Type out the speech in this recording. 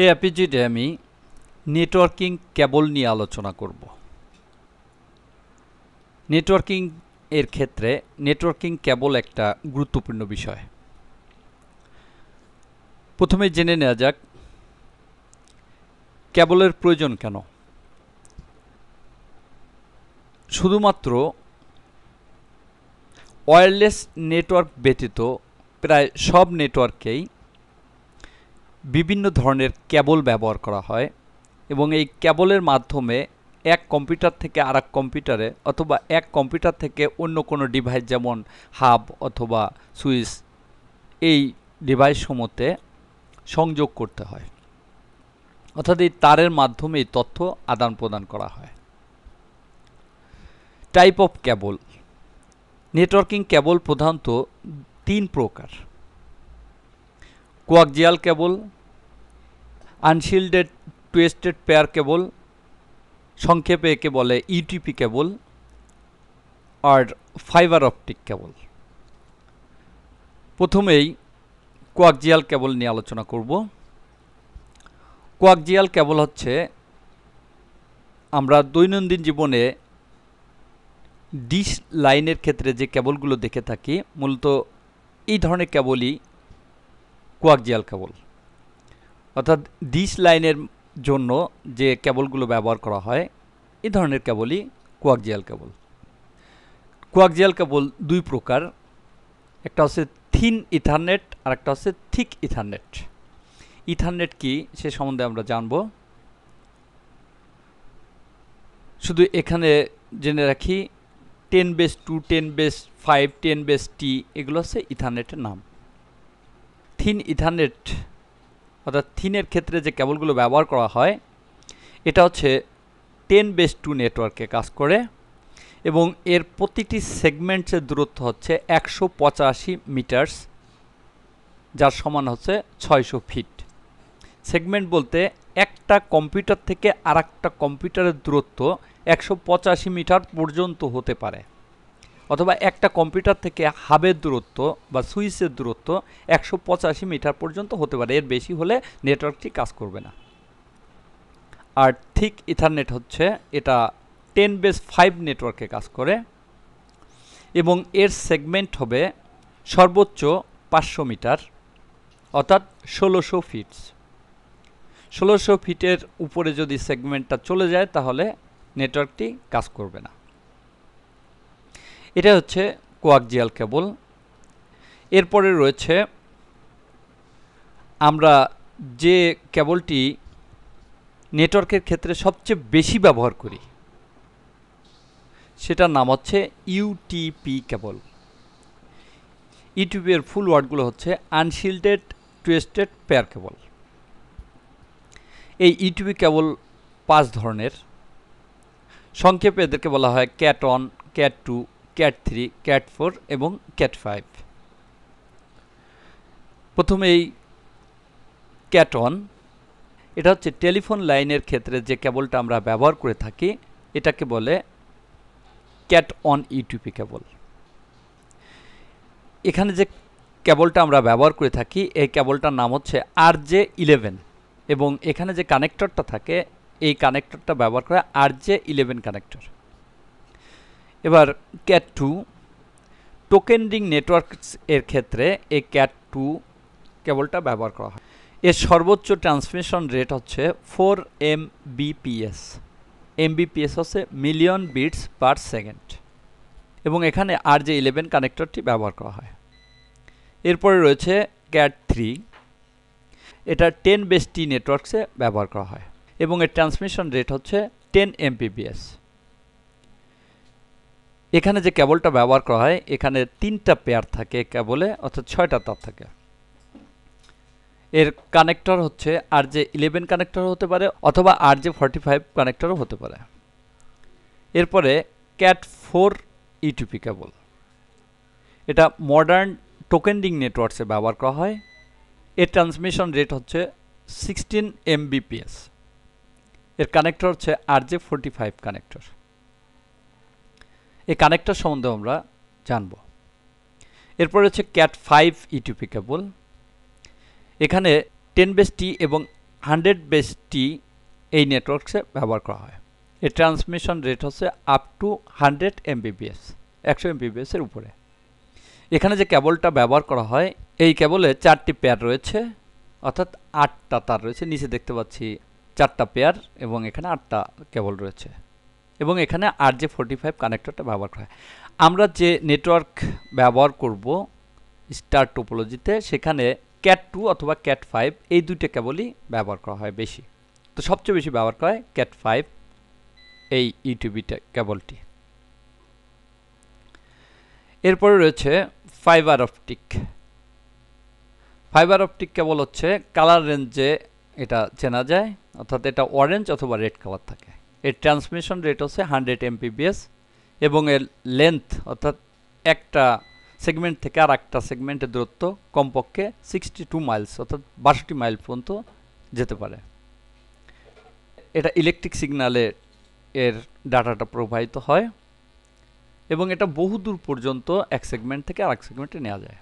এই অ্যাপিজিটে আমি নেটওয়ার্কিং কেবল নিয়ে আলোচনা করব নেটওয়ার্কিং এর ক্ষেত্রে নেটওয়ার্কিং কেবল একটা গুরুত্বপূর্ণ বিষয় প্রথমে জেনে নেওয়া যাক কেবলের প্রয়োজন কেন শুধুমাত্র ওয়্যারলেস নেটওয়ার্ক ব্যতীত প্রায় সব নেটওয়ার্কেই বিভিন্ন ধরনের ক্যাবল ব্যবহার করা হয় এবং এই ক্যাবলের মাধ্যমে এক কম্পিউটার থেকে আর কম্পিউটারে অথবা এক কম্পিউটার থেকে অন্য কোনো ডিভাইস যেমন হাব অথবা সুইচ এই ডিভাইসসমূহতে সংযোগ করতে হয় অর্থাৎ এই তারের এই তথ্য আদান প্রদান করা হয় type of cable networking cable প্রধানত তিন প্রকার coaxial cable unshielded twisted pair cable সংক্ষেপে একে বলে ইউটিপি e কেবল আর ফাইবার অপটিক কেবল প্রথমেই কোয়াকজিয়াল কেবল নিয়ে আলোচনা করব কোয়াকজিয়াল কেবল হচ্ছে আমরা দৈনন্দিন জীবনে ডিশ লাইনের ক্ষেত্রে যে কেবলগুলো দেখে থাকি মূলত এই ধরনের কেবলই কোয়াকজিয়াল কেবল অর্থাৎ ডিশ লাইনের জন্য যে কেবলগুলো ব্যবহার করা হয় এ ধরনের কেবলই কোয়াকজিয়াল কেবল কোয়াকজিয়াল কেবল দুই প্রকার একটা হচ্ছে থিন ইথারনেট আর একটা হচ্ছে থিক ইথারনেট ইথারনেট কি সে সম্বন্ধে আমরা জানব শুধু এখানে জেনে রাখি ten base two ten base five ten base T এগুলো হচ্ছে ইথারনেটের নাম থিন ইথারনেট অর্থাৎ থিনের ক্ষেত্রে যে কেবলগুলো ব্যবহার করা হয় এটা হচ্ছে টেন বেস টু নেটওয়ার্কে কাজ করে এবং এর প্রতিটি সেগমেন্টের দূরত্ব হচ্ছে একশো পঁচাশি মিটার্স যার সমান হচ্ছে ছয়শো ফিট সেগমেন্ট বলতে একটা কম্পিউটার থেকে আর কম্পিউটারের দূরত্ব একশো পঁচাশি মিটার পর্যন্ত হতে পারে অথবা একটা কম্পিউটার থেকে হাবের দূরত্ব বা সুইচের দূরত্ব একশো পঁচাশি মিটার পর্যন্ত হতে পারে এর বেশি হলে নেটওয়ার্কটি কাজ করবে না আর ঠিক ইথারনেট হচ্ছে এটা টেন বেস ফাইভ নেটওয়ার্কে কাজ করে এবং এর সেগমেন্ট হবে সর্বোচ্চ পাঁচশো মিটার অর্থাৎ ষোলোশো ফিটস ষোলোশো ফিটের উপরে যদি সেগমেন্টটা চলে যায় তাহলে নেটওয়ার্কটি কাজ করবে না এটা হচ্ছে কোয়াকজিয়াল কেবল এরপরে রয়েছে আমরা যে কেবলটি নেটওয়ার্কের ক্ষেত্রে সবচেয়ে বেশি ব্যবহার করি সেটার নাম হচ্ছে ইউটিপি কেবল ইউটিউবের ফুল ওয়ার্ডগুলো হচ্ছে আনশিল্ডেড টুয়েস্টেড পেয়ার কেবল এই ইউটিউবি কেবল পাঁচ ধরনের সংক্ষেপে এদেরকে বলা হয় cat one cat two cat three cat four এবং ক্যাট ফাইভ প্রথমে এই ক্যাট ওয়ান এটা হচ্ছে টেলিফোন লাইনের ক্ষেত্রে যে কেবলটা আমরা ব্যবহার করে থাকি এটাকে বলে ক্যাট অন ইউটিপি কেবল এখানে যে কেবলটা আমরা ব্যবহার করে থাকি এই কেবলটার নাম হচ্ছে আর জে ইলেভেন এবং এখানে যে কানেক্টরটা থাকে এই কানেক্টরটা ব্যবহার করে আর জে ইলেভেন কানেক্টর এবার cat two token ring networks এর ক্ষেত্রে এই ক্যাট টু কেবলটা ব্যবহার করা হয় এর সর্বোচ্চ ট্রান্সমিশন রেট হচ্ছে ফোর এম বিপিএস বিপিএস হচ্ছে মিলিয়ন বিটস পার সেকেন্ড এবং এখানে আর যে ইলেভেন কানেক্টরটি ব্যবহার করা হয় এরপরে রয়েছে ক্যাট থ্রি এটা টেন বেস্টি নেটওয়ার্কসে ব্যবহার করা হয় এবং এর ট্রান্সমিশন রেট হচ্ছে টেন এমপিবিএস এখানে যে কেবলটা ব্যবহার করা হয় এখানে তিনটা পেয়ার থাকে কেবলে অর্থাৎ ছয়টা তার থাকে এর কানেক্টর হচ্ছে আর যে ইলেভেন কানেক্টর হতে পারে অথবা আর যে ফর্টি ফাইভ কানেক্টরও হতে পারে এরপরে ক্যাট ফোর ইউটিপি কেবল এটা মডার্ন টোকেন্ডিং নেটওয়ার্কসে ব্যবহার করা হয় এর ট্রান্সমিশন রেট হচ্ছে সিক্সটিন এমবিপিএস এর কানেক্টর হচ্ছে R J forty five connector এই কানেক্টর সম্বন্ধে আমরা জানব এরপরে হচ্ছে ক্যাট ফাইভ কেবল এখানে টেন বেস টি এবং হান্ড্রেড বেস টি এই নেটওয়ার্কসে ব্যবহার করা হয় এর ট্রান্সমিশন রেট হচ্ছে আপ টু হান্ড্রেড এমবিবিএস একশো এমবিবিএসের উপরে এখানে যে কেবলটা ব্যবহার করা হয় এই কেবলে চারটি পেয়ার রয়েছে অর্থাৎ আটটা তার রয়েছে নিচে দেখতে পাচ্ছি চারটা পেয়ার এবং এখানে আটটা কেবল রয়েছে এবং এখানে আর যে ফোর্টি ফাইভ কানেক্টরটা ব্যবহার করা হয় আমরা যে নেটওয়ার্ক ব্যবহার করব স্টার টোপোলজিতে সেখানে ক্যাট টু অথবা ক্যাট ফাইভ এই দুইটা কেবলই ব্যবহার করা হয় বেশি তো সবচেয়ে বেশি ব্যবহার করা হয় ক্যাট ফাইভ এই ইউটিউবিটা কেবলটি এরপরে রয়েছে fibre optic fibre optic cable হচ্ছে কালার রেঞ্জে এটা চেনা যায় অর্থাৎ এটা অরেঞ্জ অথবা রেড কালার থাকে এর ট্রান্সমিশন রেট হচ্ছে হান্ড্রেড এমপিবিএস এবং এর লেন্থ অর্থাৎ একটা সেগমেন্ট থেকে আর একটা সেগমেন্টের দূরত্ব কমপক্ষে সিক্সটি টু মাইলস অর্থাৎ বাষট্টি মাইল পর্যন্ত যেতে পারে এটা ইলেকট্রিক সিগনালে এর ডাটাটা প্রবাহিত হয় এবং এটা বহুদূর পর্যন্ত এক সেগমেন্ট থেকে আরেক সেগমেন্টে নেওয়া যায়